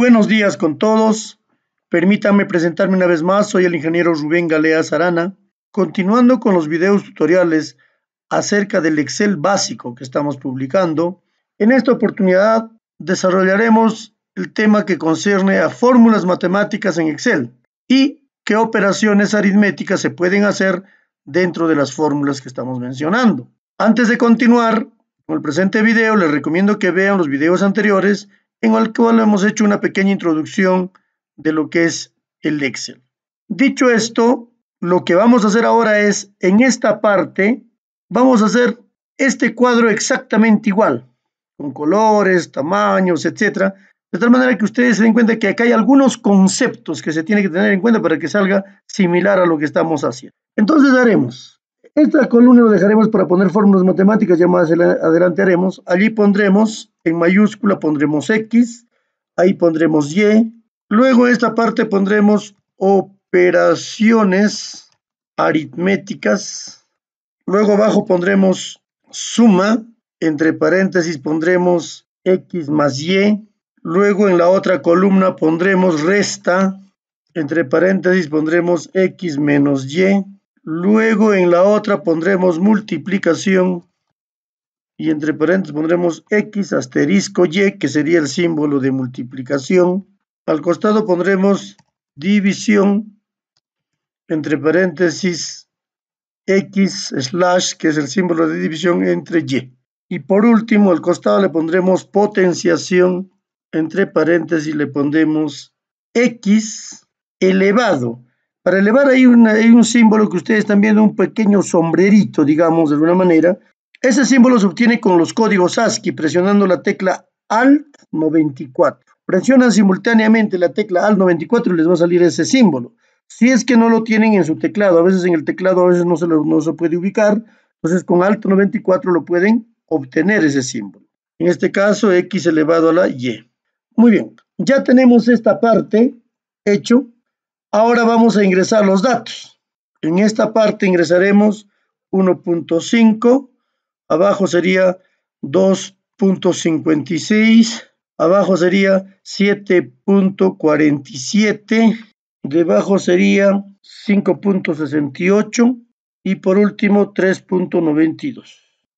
Buenos días con todos. Permítanme presentarme una vez más. Soy el ingeniero Rubén Galea Sarana Continuando con los videos tutoriales acerca del Excel básico que estamos publicando, en esta oportunidad desarrollaremos el tema que concierne a fórmulas matemáticas en Excel y qué operaciones aritméticas se pueden hacer dentro de las fórmulas que estamos mencionando. Antes de continuar con el presente video, les recomiendo que vean los videos anteriores en el cual hemos hecho una pequeña introducción de lo que es el Excel. Dicho esto, lo que vamos a hacer ahora es, en esta parte, vamos a hacer este cuadro exactamente igual, con colores, tamaños, etc. de tal manera que ustedes se den cuenta que acá hay algunos conceptos que se tienen que tener en cuenta para que salga similar a lo que estamos haciendo. Entonces haremos esta columna la dejaremos para poner fórmulas matemáticas, ya más adelante haremos. Allí pondremos, en mayúscula pondremos X, ahí pondremos Y. Luego en esta parte pondremos operaciones aritméticas. Luego abajo pondremos suma, entre paréntesis pondremos X más Y. Luego en la otra columna pondremos resta, entre paréntesis pondremos X menos Y. Luego en la otra pondremos multiplicación y entre paréntesis pondremos X asterisco Y, que sería el símbolo de multiplicación. Al costado pondremos división, entre paréntesis X slash, que es el símbolo de división entre Y. Y por último, al costado le pondremos potenciación, entre paréntesis le pondremos X elevado para elevar hay, hay un símbolo que ustedes están viendo, un pequeño sombrerito, digamos, de alguna manera. Ese símbolo se obtiene con los códigos ASCII, presionando la tecla Alt 94. Presionan simultáneamente la tecla Alt 94 y les va a salir ese símbolo. Si es que no lo tienen en su teclado, a veces en el teclado a veces no se, no se puede ubicar, entonces con Alt 94 lo pueden obtener ese símbolo. En este caso, X elevado a la Y. Muy bien, ya tenemos esta parte hecho. Ahora vamos a ingresar los datos. En esta parte ingresaremos 1.5, abajo sería 2.56, abajo sería 7.47, debajo sería 5.68 y por último 3.92.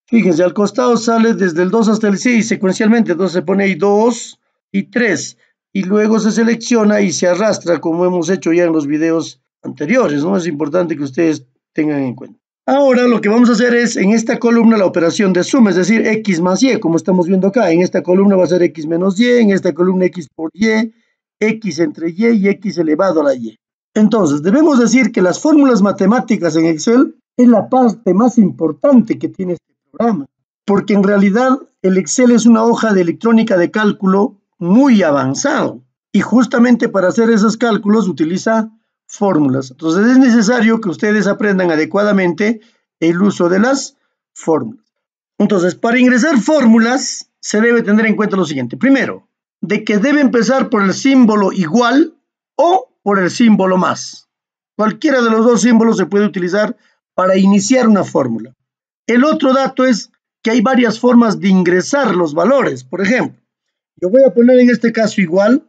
Fíjense, al costado sale desde el 2 hasta el 6 secuencialmente, entonces se pone ahí 2 y 3 y luego se selecciona y se arrastra como hemos hecho ya en los videos anteriores, ¿no? Es importante que ustedes tengan en cuenta. Ahora lo que vamos a hacer es en esta columna la operación de suma, es decir, x más y, como estamos viendo acá. En esta columna va a ser x menos y, en esta columna x por y, x entre y y x elevado a la y. Entonces, debemos decir que las fórmulas matemáticas en Excel es la parte más importante que tiene este programa, porque en realidad el Excel es una hoja de electrónica de cálculo muy avanzado. Y justamente para hacer esos cálculos utiliza fórmulas. Entonces es necesario que ustedes aprendan adecuadamente el uso de las fórmulas. Entonces, para ingresar fórmulas se debe tener en cuenta lo siguiente. Primero, de que debe empezar por el símbolo igual o por el símbolo más. Cualquiera de los dos símbolos se puede utilizar para iniciar una fórmula. El otro dato es que hay varias formas de ingresar los valores. Por ejemplo, yo voy a poner en este caso igual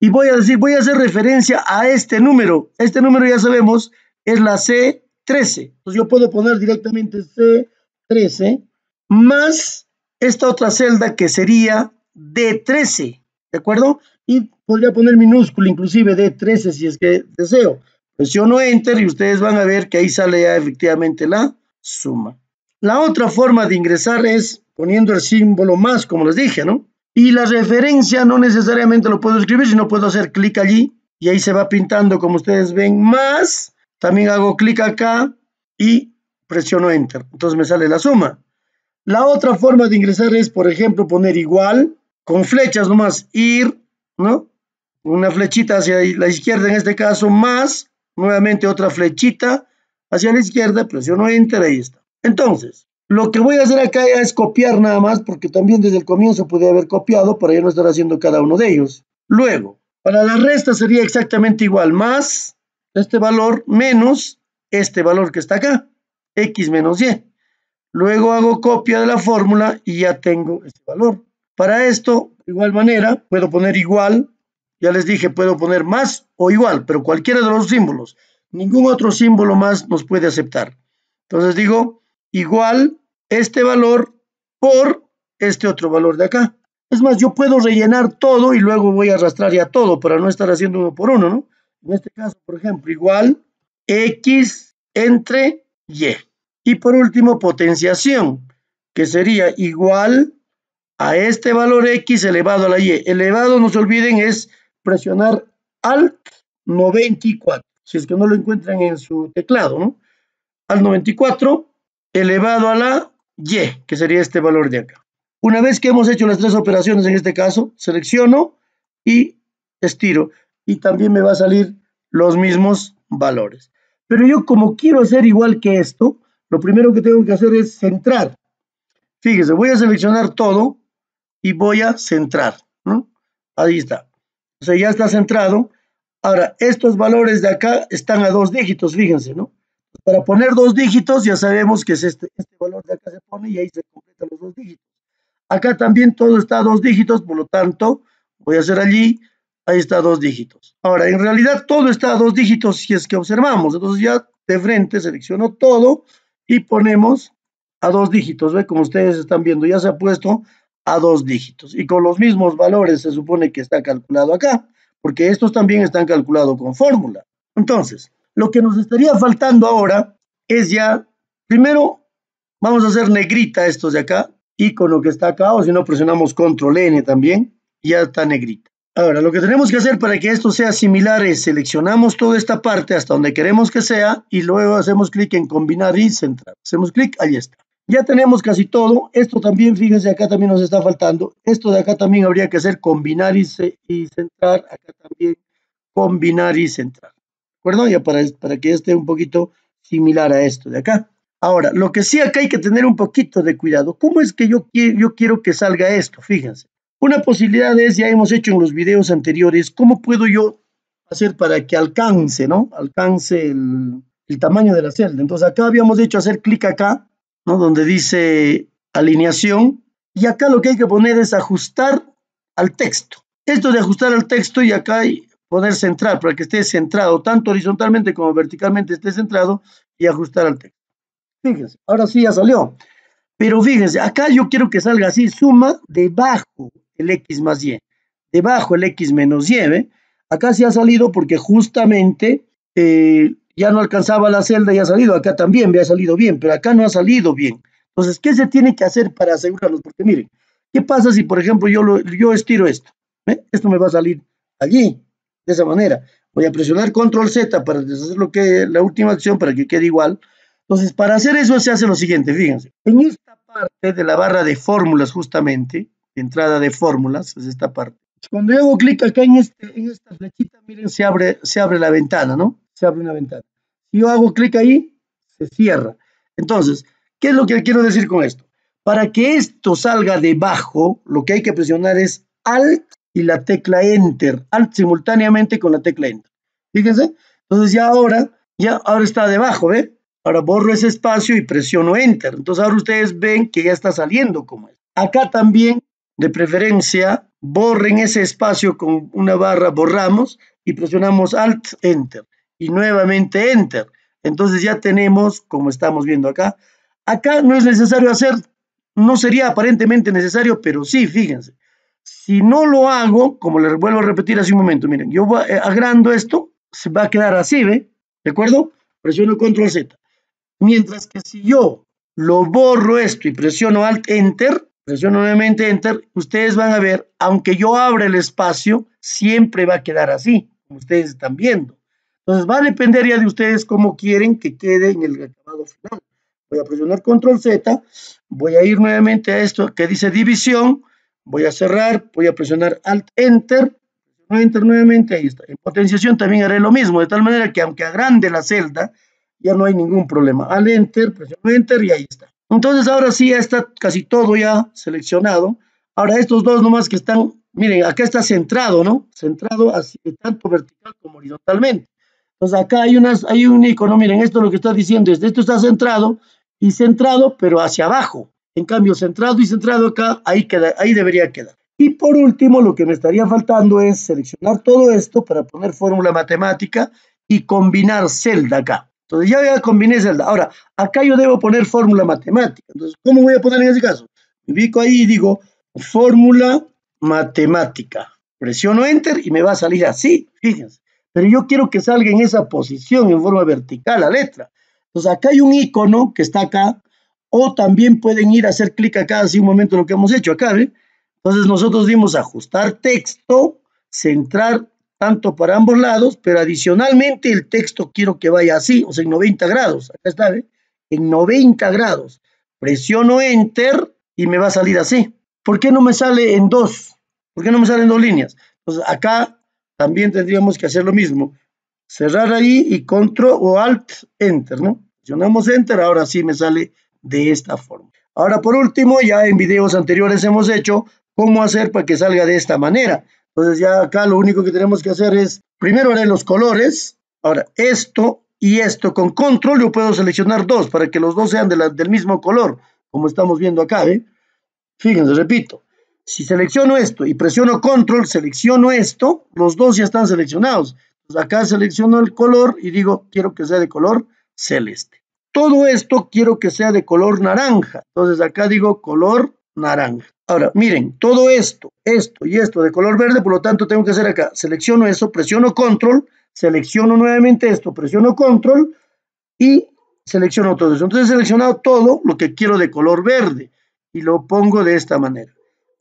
y voy a decir, voy a hacer referencia a este número. Este número ya sabemos es la C13. Entonces yo puedo poner directamente C13 más esta otra celda que sería D13, ¿de acuerdo? Y podría poner minúscula inclusive D13 si es que deseo. Presiono Enter y ustedes van a ver que ahí sale ya efectivamente la suma. La otra forma de ingresar es poniendo el símbolo más, como les dije, ¿no? Y la referencia no necesariamente lo puedo escribir, sino puedo hacer clic allí y ahí se va pintando como ustedes ven más. También hago clic acá y presiono Enter. Entonces me sale la suma. La otra forma de ingresar es, por ejemplo, poner igual, con flechas nomás, ir, ¿no? Una flechita hacia la izquierda en este caso, más, nuevamente otra flechita hacia la izquierda, presiono Enter, ahí está. Entonces, lo que voy a hacer acá es copiar nada más, porque también desde el comienzo pude haber copiado para ya no estar haciendo cada uno de ellos. Luego, para la resta sería exactamente igual, más este valor menos este valor que está acá, x menos y. Luego hago copia de la fórmula y ya tengo este valor. Para esto, de igual manera, puedo poner igual, ya les dije, puedo poner más o igual, pero cualquiera de los símbolos. Ningún otro símbolo más nos puede aceptar. Entonces digo, igual este valor por este otro valor de acá. Es más, yo puedo rellenar todo y luego voy a arrastrar ya todo para no estar haciendo uno por uno, ¿no? En este caso, por ejemplo, igual X entre Y. Y por último, potenciación, que sería igual a este valor X elevado a la Y. Elevado, no se olviden, es presionar Alt 94, si es que no lo encuentran en su teclado, ¿no? al 94 elevado a la y, que sería este valor de acá. Una vez que hemos hecho las tres operaciones en este caso, selecciono y estiro. Y también me va a salir los mismos valores. Pero yo como quiero hacer igual que esto, lo primero que tengo que hacer es centrar. Fíjese, voy a seleccionar todo y voy a centrar. Ahí está. O sea, ya está centrado. Ahora, estos valores de acá están a dos dígitos, fíjense, ¿no? Para poner dos dígitos ya sabemos que es este, este valor de acá se pone y ahí se completan los dos dígitos. Acá también todo está a dos dígitos, por lo tanto, voy a hacer allí, ahí está a dos dígitos. Ahora, en realidad todo está a dos dígitos si es que observamos. Entonces ya de frente selecciono todo y ponemos a dos dígitos. ¿Ve? Como ustedes están viendo, ya se ha puesto a dos dígitos. Y con los mismos valores se supone que está calculado acá, porque estos también están calculados con fórmula. Entonces, lo que nos estaría faltando ahora es ya, primero, vamos a hacer negrita estos de acá y con lo que está acá, o si no, presionamos control N también, ya está negrita. Ahora, lo que tenemos que hacer para que esto sea similar es seleccionamos toda esta parte hasta donde queremos que sea y luego hacemos clic en combinar y centrar. Hacemos clic, ahí está. Ya tenemos casi todo. Esto también, fíjense, acá también nos está faltando. Esto de acá también habría que hacer combinar y centrar. Acá también combinar y centrar acuerdo? Ya para, para que esté un poquito similar a esto de acá. Ahora, lo que sí acá hay que tener un poquito de cuidado. ¿Cómo es que yo, quiero que salga esto? Fíjense. Una posibilidad es, ya hemos hecho en los videos anteriores, ¿cómo puedo yo hacer para que alcance, ¿no? Alcance el, el tamaño de la celda. Entonces acá habíamos hecho hacer clic acá, ¿no? Donde dice alineación. Y acá lo que hay que poner es ajustar al texto. Esto de ajustar al texto y acá hay poder centrar, para que esté centrado, tanto horizontalmente como verticalmente esté centrado y ajustar al texto. Fíjense, ahora sí ya salió. Pero fíjense, acá yo quiero que salga así, suma debajo el x más y, debajo el x menos y. Acá sí ha salido porque justamente eh, ya no alcanzaba la celda y ha salido. Acá también me ha salido bien, pero acá no ha salido bien. Entonces, ¿qué se tiene que hacer para asegurarnos? Porque miren, ¿qué pasa si, por ejemplo, yo, yo estiro esto? Esto me va a salir allí, de esa manera. Voy a presionar control Z para deshacer lo que, la última acción para que quede igual. Entonces, para hacer eso se hace lo siguiente, fíjense. En esta parte de la barra de fórmulas, justamente, entrada de fórmulas, es esta parte. Cuando yo hago clic acá este, en, esta flechita, miren, se abre, se abre la ventana, ¿no? Se abre una ventana. Si yo hago clic ahí, se cierra. Entonces, ¿qué es lo que quiero decir con esto? Para que esto salga debajo, lo que hay que presionar es Alt y la tecla Enter, Alt simultáneamente con la tecla Enter. Fíjense, entonces ya ahora, ya ahora está debajo, eh Ahora borro ese espacio y presiono Enter. Entonces ahora ustedes ven que ya está saliendo como es. Acá también, de preferencia, borren ese espacio con una barra, borramos y presionamos Alt Enter y nuevamente Enter. Entonces ya tenemos, como estamos viendo acá, acá no es necesario hacer, no sería aparentemente necesario, pero sí, fíjense. Si no lo hago, como les vuelvo a repetir hace un momento, miren, yo eh, agrando esto, se va a quedar así, ¿ve? ¿De acuerdo? Presiono control Z. Mientras que si yo lo borro esto y presiono alt enter, presiono nuevamente enter, ustedes van a ver, aunque yo abra el espacio, siempre va a quedar así, como ustedes están viendo. Entonces va a depender ya de ustedes cómo quieren que quede en el acabado final. Voy a presionar control Z, voy a ir nuevamente a esto que dice división, Voy a cerrar, voy a presionar Alt Enter, Enter nuevamente, ahí está. En potenciación también haré lo mismo, de tal manera que aunque agrande la celda, ya no hay ningún problema. ALT, Enter, presiono Enter y ahí está. Entonces ahora sí ya está casi todo ya seleccionado. Ahora estos dos nomás que están, miren, acá está centrado, ¿no? Centrado así, tanto vertical como horizontalmente. Entonces acá hay, unas, hay un icono, miren, esto lo que está diciendo es, esto está centrado y centrado, pero hacia abajo. En cambio, centrado y centrado acá, ahí, queda, ahí debería quedar. Y por último, lo que me estaría faltando es seleccionar todo esto para poner fórmula matemática y combinar celda acá. Entonces ya, ya combiné celda. Ahora, acá yo debo poner fórmula matemática. Entonces, ¿cómo voy a poner en ese caso? Me ubico ahí y digo fórmula matemática. Presiono Enter y me va a salir así, fíjense. Pero yo quiero que salga en esa posición, en forma vertical, la letra. Entonces acá hay un icono que está acá, o también pueden ir a hacer clic acá, así un momento lo que hemos hecho acá, ¿ve? Entonces nosotros dimos ajustar texto, centrar tanto para ambos lados, pero adicionalmente el texto quiero que vaya así, o sea, en 90 grados. Acá está, ¿ve? En 90 grados. Presiono Enter y me va a salir así. ¿Por qué no me sale en dos? ¿Por qué no me salen dos líneas? Entonces pues acá también tendríamos que hacer lo mismo. Cerrar ahí y Control o Alt Enter, ¿no? Presionamos Enter, ahora sí me sale de esta forma. Ahora por último, ya en videos anteriores hemos hecho cómo hacer para que salga de esta manera. Entonces ya acá lo único que tenemos que hacer es, primero haré los colores, ahora esto y esto. Con control yo puedo seleccionar dos para que los dos sean del mismo color, como estamos viendo acá. ¿eh? Fíjense, repito, si selecciono esto y presiono control, selecciono esto, los dos ya están seleccionados. acá selecciono el color y digo, quiero que sea de color celeste. Todo esto quiero que sea de color naranja. Entonces acá digo color naranja. Ahora, miren, todo esto, esto y esto de color verde, por lo tanto tengo que hacer acá, selecciono eso, presiono control, selecciono nuevamente esto, presiono control y selecciono todo eso. Entonces he seleccionado todo lo que quiero de color verde y lo pongo de esta manera.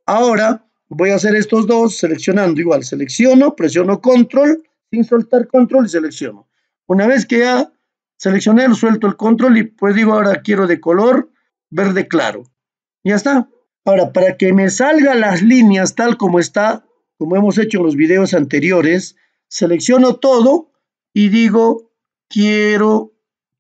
Ahora voy a hacer estos dos seleccionando igual, selecciono, presiono control, sin soltar control y selecciono. Una vez que ya Seleccioné, suelto el control y pues digo ahora quiero de color verde claro. Ya está. Ahora, para que me salgan las líneas tal como está, como hemos hecho en los videos anteriores, selecciono todo y digo quiero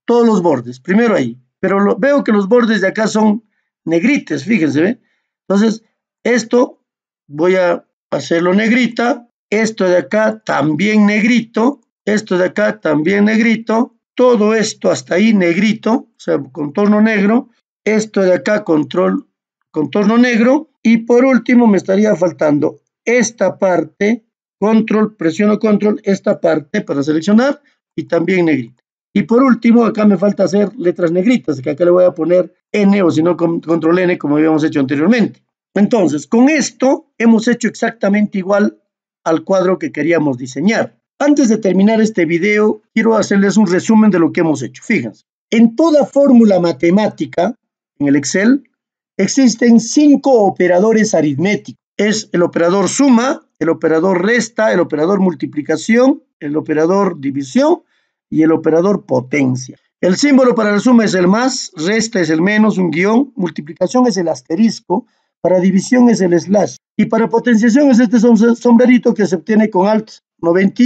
todos los bordes. Primero ahí. Pero lo, veo que los bordes de acá son negrites, fíjense. Entonces, esto voy a hacerlo negrita. Esto de acá también negrito. Esto de acá también negrito todo esto hasta ahí negrito, o sea, contorno negro, esto de acá control, contorno negro, y por último me estaría faltando esta parte, control, presiono control, esta parte para seleccionar y también negrita. Y por último, acá me falta hacer letras negritas, que acá le voy a poner N o si no control N como habíamos hecho anteriormente. Entonces, con esto hemos hecho exactamente igual al cuadro que queríamos diseñar. Antes de terminar este video, quiero hacerles un resumen de lo que hemos hecho. Fíjense, en toda fórmula matemática, en el Excel, existen cinco operadores aritméticos. Es el operador suma, el operador resta, el operador multiplicación, el operador división y el operador potencia. El símbolo para la suma es el más, resta es el menos, un guión, multiplicación es el asterisco, para división es el slash y para potenciación es este sombrerito que se obtiene con alt 90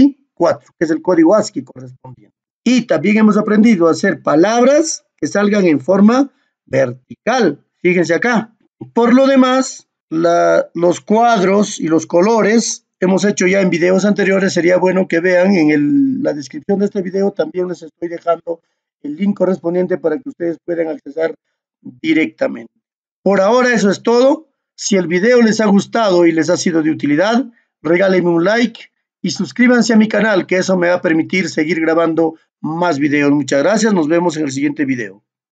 que es el código ASCII correspondiente. Y también hemos aprendido a hacer palabras que salgan en forma vertical. Fíjense acá. Por lo demás, los cuadros y los colores hemos hecho ya en videos anteriores. Sería bueno que vean en la descripción de este video. También les estoy dejando el link correspondiente para que ustedes puedan acceder directamente. Por ahora eso es todo. Si el video les ha gustado y les ha sido de utilidad, regálenme un like, y suscríbanse a mi canal, que eso me va a permitir seguir grabando más videos. Muchas gracias, nos vemos en el siguiente video.